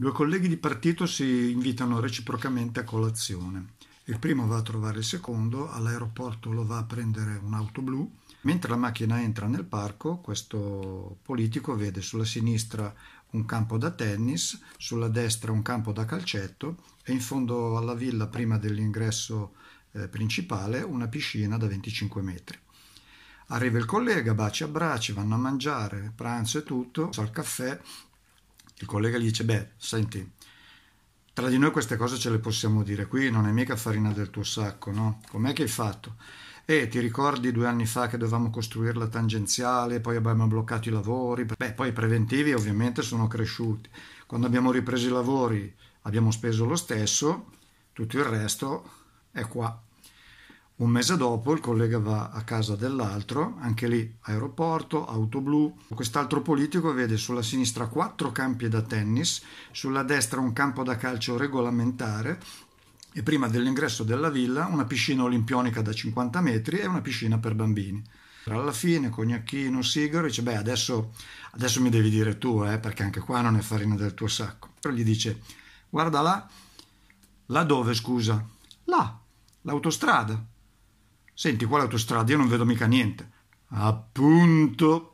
Due colleghi di partito si invitano reciprocamente a colazione. Il primo va a trovare il secondo, all'aeroporto lo va a prendere un'auto blu. Mentre la macchina entra nel parco, questo politico vede sulla sinistra un campo da tennis, sulla destra un campo da calcetto e in fondo alla villa, prima dell'ingresso eh, principale, una piscina da 25 metri. Arriva il collega, baci abbracci, vanno a mangiare, pranzo e tutto, al caffè il collega gli dice, beh, senti, tra di noi queste cose ce le possiamo dire, qui non è mica farina del tuo sacco, no? Com'è che hai fatto? E eh, ti ricordi due anni fa che dovevamo costruire la tangenziale, poi abbiamo bloccato i lavori, beh, poi i preventivi ovviamente sono cresciuti. Quando abbiamo ripreso i lavori abbiamo speso lo stesso, tutto il resto è qua. Un mese dopo il collega va a casa dell'altro, anche lì aeroporto, auto blu. Quest'altro politico vede sulla sinistra quattro campi da tennis, sulla destra un campo da calcio regolamentare e prima dell'ingresso della villa una piscina olimpionica da 50 metri e una piscina per bambini. Alla fine, cognacchino, sigaro, dice, beh, adesso, adesso mi devi dire tu, eh, perché anche qua non è farina del tuo sacco. Però gli dice, guarda là, là dove, scusa? Là, l'autostrada. Senti, qua l'autostrada io non vedo mica niente. Appunto,